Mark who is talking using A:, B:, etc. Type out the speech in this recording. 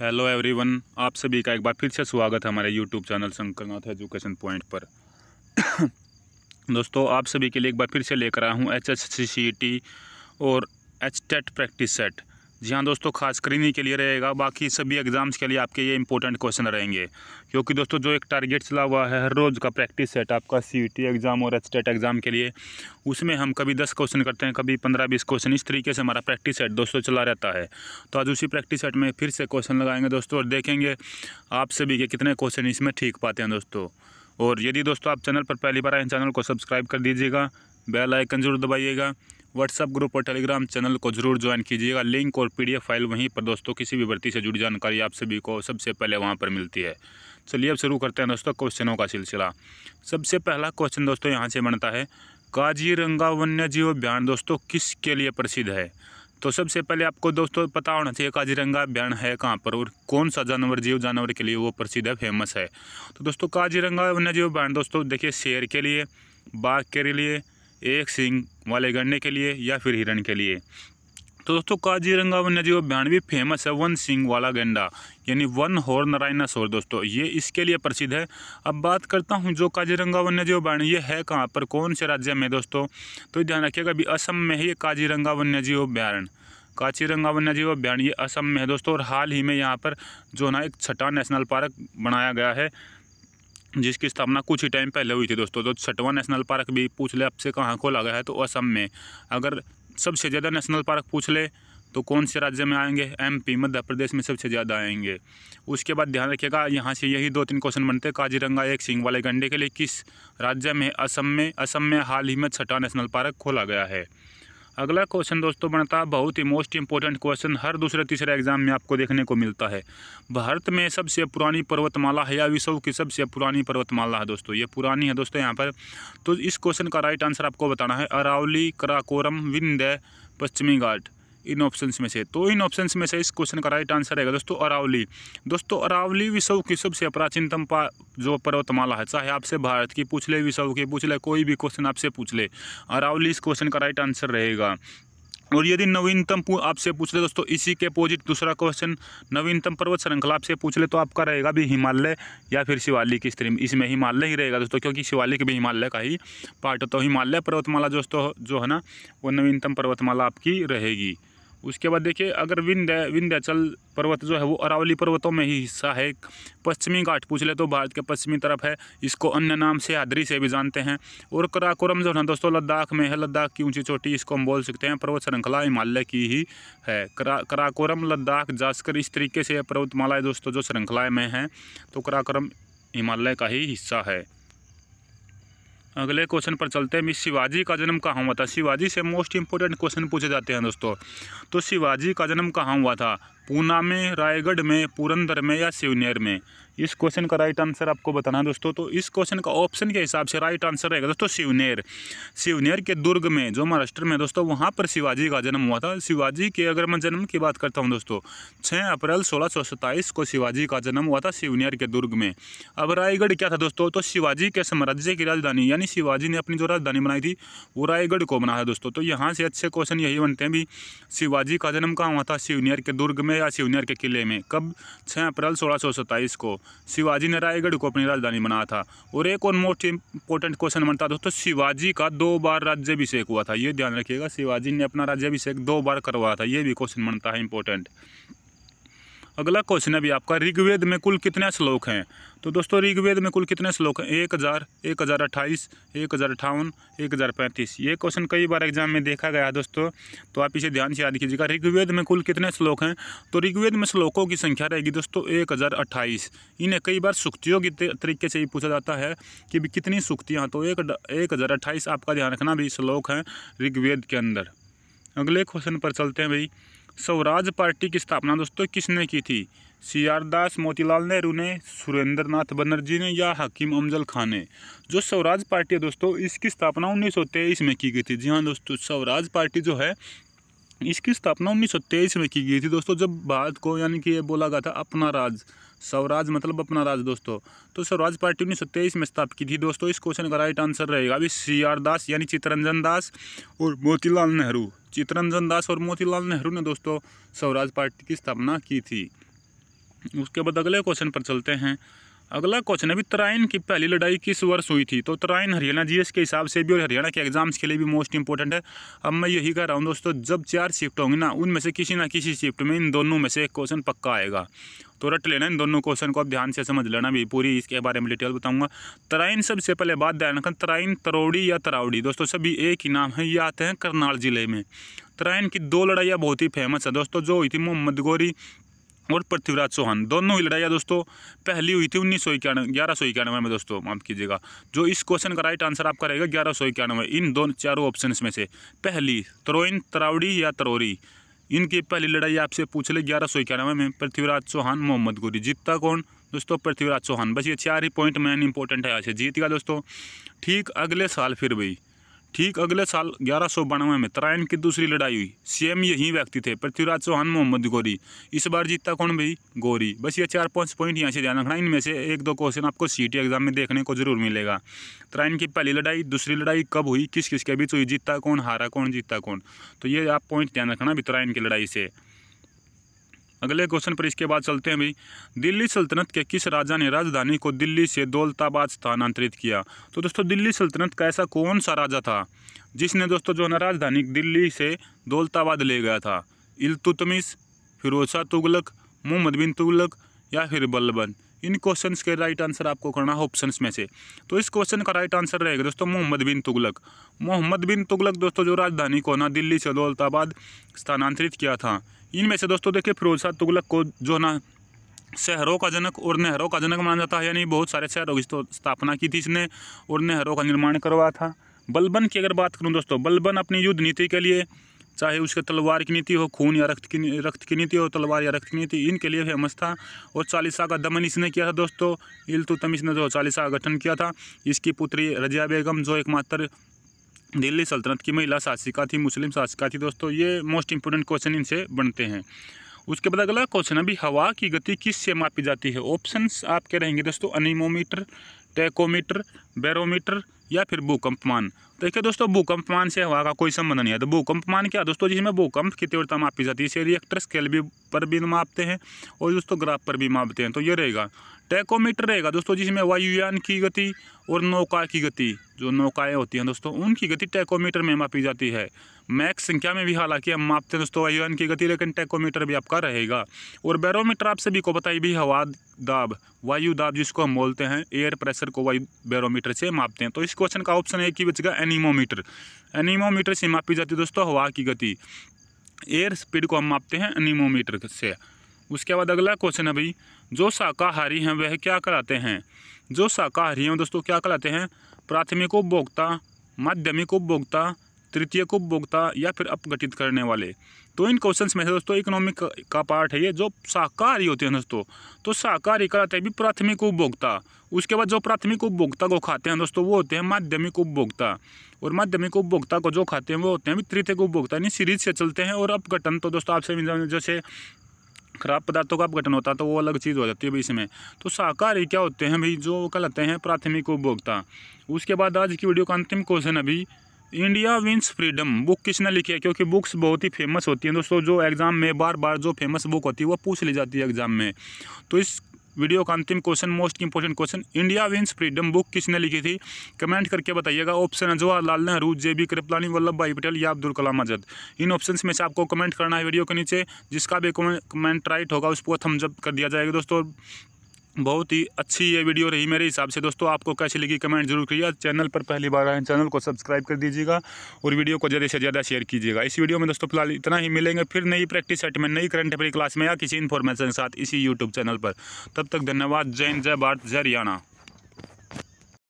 A: hello everyone आप सभी का एक बार फिर से स्वागत है हमारे YouTube channel Shankarnath education point पर दोस्तों आप सभी के लिए एक बार फिर से लेकर आया हूँ H S C C T और एच टेट प्रैक्टिस सेट जी हाँ दोस्तों खास स्क्रीनिंग के लिए रहेगा बाकी सभी एग्ज़ाम्स के लिए आपके ये इंपॉर्टेंट क्वेश्चन रहेंगे क्योंकि दोस्तों जो एक टारगेट चला हुआ है हर रोज़ का प्रैक्टिस सेट आपका सी एग्ज़ाम e और स्टेट एग्ज़ाम e के लिए उसमें हम कभी दस क्वेश्चन करते हैं कभी पंद्रह बीस क्वेश्चन इस तरीके से हमारा प्रैक्टिस सेट दोस्तों चला रहता है तो आज उसी प्रैक्टिस सेट में फिर से क्वेश्चन लगाएंगे दोस्तों और देखेंगे आप सभी के कितने क्वेश्चन इसमें ठीक पाते हैं दोस्तों और यदि दोस्तों आप चैनल पर पहली बार आए चैनल को सब्सक्राइब कर दीजिएगा बेल आइकन जरूर दबाइएगा व्हाट्सअप ग्रुप और टेलीग्राम चैनल को जरूर ज्वाइन कीजिएगा लिंक और पीडीएफ फाइल वहीं पर दोस्तों किसी भी भर्ती से जुड़ी जानकारी आप सभी को सबसे पहले वहाँ पर मिलती है चलिए अब शुरू करते हैं दोस्तों क्वेश्चनों का सिलसिला सबसे पहला क्वेश्चन दोस्तों यहाँ से बनता है काजीरंगा वन्य जीव अभियान दोस्तों किसके लिए प्रसिद्ध है तो सबसे पहले आपको दोस्तों पता होना चाहिए काजीरंगा अभियान है कहाँ पर और कौन सा जानवर जीव जानवर के लिए वो प्रसिद्ध है फेमस है तो दोस्तों काजीरंगा वन्य जीव अभियान दोस्तों देखिए शेर के लिए बाघ के लिए एक सिंह वाले गन्ने के लिए या फिर हिरण के लिए तो दोस्तों काजीरंगा वन्य जीव अभियान भी फेमस है वन सिंह वाला गेंडा यानी वन हॉर्न राइनासोर दोस्तों ये इसके लिए प्रसिद्ध है अब बात करता हूँ जो काजीरंगा वन्य जीव ये है कहाँ पर कौन से राज्य में दोस्तों तो ध्यान रखिएगा अभी असम में है काजी काजीरंगा वन्य जीव अभ्यारण्य काचीरंगा वन्यजीव ये असम में है दोस्तों और हाल ही में यहाँ पर जो ना एक छठा नेशनल पार्क बनाया गया है जिसकी स्थापना कुछ ही टाइम पहले हुई थी दोस्तों तो सटवा नेशनल पार्क भी पूछ ले आपसे कहाँ खोला गया है तो असम में अगर सबसे ज़्यादा नेशनल पार्क पूछ ले तो कौन से राज्य में आएंगे एमपी मध्य प्रदेश में सबसे ज़्यादा आएंगे उसके बाद ध्यान रखिएगा यहाँ से यही दो तीन क्वेश्चन बनते हैं काजीरंगा एक सिंह वाले गंडे के लिए किस राज्य में असम में असम में हाल ही में छठा नेशनल पार्क खोला गया है अगला क्वेश्चन दोस्तों बनता है बहुत ही मोस्ट इंपॉर्टेंट क्वेश्चन हर दूसरे तीसरे एग्जाम में आपको देखने को मिलता है भारत में सबसे पुरानी पर्वतमाला है या विश्व की सबसे पुरानी पर्वतमाला है दोस्तों ये पुरानी है दोस्तों यहाँ पर तो इस क्वेश्चन का राइट आंसर आपको बताना है अरावली कराकोरम विंध्य पश्चिमी घाट इन ऑप्शन में से तो इन ऑप्शन में से इस क्वेश्चन का राइट आंसर रहेगा दोस्तों अरावली दोस्तों अरावली विश्व की सबसे प्राचीनतम जो पर्वतमाला है चाहे आपसे भारत की पूछ ले विश्व की पूछ ले कोई भी क्वेश्चन आपसे पूछ ले अरावली इस क्वेश्चन का राइट आंसर रहेगा और यदि नवीनतम आपसे पूछ ले दोस्तों इसी के अपोजिट दूसरा क्वेश्चन नवीनतम पर्वत श्रृंखला आपसे पूछ ले तो आपका रहेगा भी हिमालय या फिर शिवालिक स्त्री इसमें हिमालय ही रहेगा दोस्तों क्योंकि शिवालिक भी हिमालय का ही पार्ट तो हिमालय पर्वतमाला दोस्तों जो है ना वो नवीनतम पर्वतमाला आपकी रहेगी उसके बाद देखिए अगर विंध्य विंध्याचल पर्वत जो है वो अरावली पर्वतों में ही हिस्सा है पश्चिमी घाट पूछ ले तो भारत के पश्चिमी तरफ है इसको अन्य नाम से आदरी से भी जानते हैं और कराकोरम जो है दोस्तों लद्दाख में है लद्दाख की ऊंची चोटी इसको हम बोल सकते हैं पर्वत श्रृंखला हिमालय की ही है करा कराकोरम लद्दाख जासकर इस तरीके से पर्वतमाला दोस्तों जो श्रृंखलाएँ में है तो कराकोरम हिमालय का ही हिस्सा है अगले क्वेश्चन पर चलते हैं मिस शिवाजी का जन्म कहाँ हुआ था शिवाजी से मोस्ट इंपॉर्टेंट क्वेश्चन पूछे जाते हैं दोस्तों तो शिवाजी का जन्म कहाँ हुआ था पूना में रायगढ़ में पुरंदर में या सीवनेर में इस क्वेश्चन का राइट आंसर आपको बताना है दोस्तों तो इस क्वेश्चन का ऑप्शन के हिसाब से राइट आंसर रहेगा दोस्तों शिवनेर शिवनेर के दुर्ग में जो महाराष्ट्र में दोस्तों वहाँ पर शिवाजी का जन्म हुआ था शिवाजी के अगर मैं जन्म की बात करता हूँ दोस्तों छः अप्रैल सोलह को शिवाजी का जन्म हुआ था शिवनेर के दुर्ग में अब रायगढ़ क्या था दोस्तों तो शिवाजी के साम्राज्य की राजधानी यानी शिवाजी ने अपनी जो राजधानी बनाई थी वो रायगढ़ को बनाया दोस्तों तो यहाँ से अच्छे क्वेश्चन यही बनते हैं भी शिवाजी का जन्म कहाँ हुआ था शिवनेर के दुर्ग में बनेगा शिवनेर के किले में कब 6 अप्रैल 1627 को शिवाजी ने रायगढ़ को अपनी राजधानी बनाया था और एक और मोस्ट इंपॉर्टेंट क्वेश्चन बनता था दोस्तों शिवाजी का दो बार राज्यभिषेक हुआ था ये ध्यान रखिएगा शिवाजी ने अपना राज्यभिषेक दो बार करवाया था ये भी क्वेश्चन बनता है इंपॉर्टेंट अगला क्वेश्चन है भी आपका ऋग्वेद में कुल कितने श्लोक हैं तो दोस्तों ऋग्वेद में कुल कितने श्लोक हैं एक हज़ार एक हज़ार अट्ठाईस एक हज़ार अट्ठावन एक हज़ार पैंतीस ये क्वेश्चन कई बार एग्जाम में देखा गया है दोस्तों तो आप इसे ध्यान से याद कीजिएगा ऋग्वेद में कुल कितने श्लोक हैं तो ऋग्वेद में श्लोकों की संख्या रहेगी दोस्तों एक हज़ार अट्ठाईस इन्हें कई बार सुक्तियों के तरीके से ही पूछा जाता है कि कितनी सुक्तियाँ तो एक एक हज़ार आपका ध्यान रखना भी श्लोक हैं ऋग्वेद के अंदर अगले क्वेश्चन पर चलते हैं भाई स्वराज पार्टी की स्थापना दोस्तों किसने की थी सी आर दास मोतीलाल नेहरू ने सुरेंद्र नाथ बनर्जी ने या हकीम अमजल खान ने जो स्वराज पार्टी है दोस्तों इसकी स्थापना 1923 में की गई थी जी हाँ दोस्तों स्वराज पार्टी जो है इसकी स्थापना उन्नीस में की गई थी दोस्तों जब भारत को यानी कि ये बोला गया था अपना राज स्वराज मतलब अपना राज दोस्तों तो स्वराज पार्टी उन्नीस सौ तेईस में स्थापित की थी दोस्तों इस क्वेश्चन का राइट आंसर रहेगा अभी सी आर दास यानी चितरंजन दास और मोतीलाल नेहरू चितरंजन दास और मोतीलाल नेहरू ने दोस्तों स्वराज पार्टी की स्थापना की थी उसके बाद अगले क्वेश्चन पर चलते हैं अगला क्वेश्चन अभी तराइन की पहली लड़ाई किस वर्ष हुई थी तो तराइन हरियाणा जीएस के हिसाब से भी और हरियाणा के एग्जाम्स के लिए भी मोस्ट इंपॉर्टेंट है अब मैं यही कह रहा हूँ दोस्तों जब चार शिफ्ट होंगे ना उनमें से किसी ना किसी शिफ्ट में इन दोनों में से एक क्वेश्चन पक्का आएगा तो रट लेना इन दोनों क्वेश्चन को आप ध्यान से समझ लेना भी पूरी इसके बारे में डिटेल बताऊंगा तराइन सबसे पहले बात ध्यान रखना तराइन तरोड़ी या तरावड़ी दोस्तों सभी एक ही नाम है ये आते हैं करनाल जिले में तराइन की दो लड़ाइयाँ बहुत ही फेमस है दोस्तों जो हुई थी मोहम्मद गोरी और पृथ्वीराज चौहान दोनों ही लड़ाइयाँ दोस्तों पहली हुई थी उन्नीस सौ इक्यानवे ग्यारह सौ इक्यानवे में दोस्तों माफ कीजिएगा जो इस क्वेश्चन का राइट आंसर आपका रहेगा ग्यारह सौ इक्यानवे इन दोनों चारों ऑप्शन में से पहली त्रोइन तरावड़ी या तरोरी इनकी पहली लड़ाई आपसे पूछ ले ग्यारह सौ इक्यानवे में पृथ्वीराज चौहान मोहम्मद गोरी जीतता कौन दोस्तों पृथ्वीराज चौहान बस ये चार ही पॉइंट मैन इंपॉर्टेंट है आज जीत गया दोस्तों ठीक अगले साल फिर भाई ठीक अगले साल ग्यारह सौ बानवे में तराइन की दूसरी लड़ाई हुई सीएम यही व्यक्ति थे पृथ्वीराज चौहान मोहम्मद गोरी इस बार जीतता कौन भाई गोरी बस ये चार पाँच पॉइंट यहाँ से ध्यान रखना इनमें से एक दो क्वेश्चन आपको सीटी एग्जाम में देखने को जरूर मिलेगा तराइन की पहली लड़ाई दूसरी लड़ाई कब हुई किस किसके बीच हुई जीतता कौन हारा कौन जीतता कौन तो ये आप पॉइंट ध्यान रखना भी तराइन की लड़ाई से अगले क्वेश्चन पर इसके बाद चलते हैं भाई दिल्ली सल्तनत के किस राजा ने राजधानी को दिल्ली से दौलताबाद स्थानांतरित किया तो दोस्तों दिल्ली सल्तनत का ऐसा कौन सा राजा था जिसने दोस्तों जो है ना राजधानी दिल्ली से दौलताबाद ले गया था इलतुतमिस फिरोजा तुगलक मोहम्मद बिन तुगलक या फिर बल्लबन इन क्वेश्चन के राइट आंसर आपको करना है ऑप्शन में से तो इस क्वेश्चन का राइट आंसर रहेगा दोस्तों मोहम्मद बिन तुगलक मोहम्मद बिन तुगलक दोस्तों जो राजधानी को ना दिल्ली से दौलताबाद स्थानांतरित किया था इनमें से दोस्तों देखिए फिरोज शाह तुगलक को जो ना शहरों का जनक और नहरों का जनक माना जाता है यानी बहुत सारे शहरों की तो स्थापना की थी इसने और नहरों का निर्माण करवाया था बलबन की अगर बात करूँ दोस्तों बलबन अपनी युद्ध नीति के लिए चाहे उसके तलवार की नीति हो खून या रक्त की रक्त की नीति हो तलवार या रक्त की नीति इनके लिए फेमस था और चालीसा का दमन इसने किया था दोस्तों इल्तुतमिश ने जो चालीसा का गठन किया था इसकी पुत्री रजिया बेगम जो एकमात्र दिल्ली सल्तनत की महिला शासिका थी मुस्लिम शासिका थी दोस्तों ये मोस्ट इंपोर्टेंट क्वेश्चन इनसे बनते हैं उसके बाद अगला क्वेश्चन अभी हवा की गति किस से मापी जाती है ऑप्शंस आपके रहेंगे दोस्तों अनिमोमीटर टेकोमीटर बैरोमीटर या फिर भूकंपमान देखिए दोस्तों भूकंपमान से हवा का कोई संबंध नहीं है तो भूकंपमान क्या दोस्तों जिसमें भूकंप की तीव्रता मापी जाती है इसे रिएक्टर स्केल भी पर भी मापते हैं और दोस्तों ग्राफ पर भी मापते हैं तो ये रहेगा टेकोमीटर रहेगा दोस्तों जिसमें वायुयान की गति और नौका की गति जो नौकाएँ होती हैं दोस्तों उनकी गति टेकोमीटर में मापी जाती है मैक्स संख्या में भी हालांकि हम मापते हैं दोस्तों वायुयान की गति लेकिन टेकोमीटर भी आपका रहेगा और बैरोमीटर आप सभी को बताई भी हवा दाब वायु दाब जिसको हम बोलते हैं एयर प्रेशर को वायु बैरोमीटर से मापते हैं तो इस क्वेश्चन का ऑप्शन एक ही बचेगा एनीमोमीटर एनीमोमीटर से मापी जाती है दोस्तों हवा की गति एयर स्पीड को हम मापते हैं एनीमोमीटर से उसके बाद अगला क्वेश्चन है भाई जो शाकाहारी हैं वह क्या कराते हैं जो शाकाहारी हैं दोस्तों क्या कराते हैं प्राथमिक उपभोक्ता माध्यमिक उपभोक्ता तृतीय को उपभोक्ता या फिर अपगठित करने वाले तो इन क्वेश्चंस में से दोस्तों इकोनॉमिक का पार्ट है ये जो शाकाहारी होते हैं दोस्तों तो शाकाहारी कराते हैं भी प्राथमिक उपभोक्ता उसके बाद जो प्राथमिक उपभोक्ता को खाते हैं दोस्तों वो होते हैं माध्यमिक उपभोक्ता और माध्यमिक उपभोक्ता को जो खाते हैं वो होते हैं तृतीय उपभोक्ता यानी सीरीज से चलते हैं और अपघटन तो दोस्तों आपसे जैसे खराब पदार्थों का अपघटन होता है तो वो अलग चीज़ हो जाती है भाई इसमें तो शाकाहारी क्या होते हैं भाई जो कहलाते हैं प्राथमिक उपभोक्ता उसके बाद आज की वीडियो का अंतिम क्वेश्चन अभी इंडिया विंस फ्रीडम बुक किसने लिखी है क्योंकि बुक्स बहुत ही फेमस होती हैं दोस्तों जो एग्ज़ाम में बार बार जो फेमस बुक होती है वो पूछ ली जाती है एग्ज़ाम में तो इस वीडियो का अंतिम question most important question India Wins Freedom book किसने लिखी थी कमेंट करके बताइएगा ऑप्शन है Jawaharlal Nehru J B Kripalani Vallabhbhai Patel या अब्दुल कलाम आज़ाद इन ऑप्शन में से आपको कमेंट करना है वीडियो के नीचे जिसका भी कमेंट राइट होगा उसको थम्सअप कर दिया जाएगा दोस्तों बहुत ही अच्छी ये वीडियो रही मेरे हिसाब से दोस्तों आपको कैसी लगी कमेंट जरूर करिएगा चैनल पर पहली बार आए चैनल को सब्सक्राइब कर दीजिएगा और वीडियो को ज़्यादा से ज़्यादा शेयर कीजिएगा इस वीडियो में दोस्तों फिलहाल इतना ही मिलेंगे फिर नई प्रैक्टिस सेट में नई करंट अफेयर क्लास में या किसी इन्फॉर्मेशन के साथ इसी यूट्यूब चैनल पर तब तक धन्यवाद जय जय भारत जय हरियाणा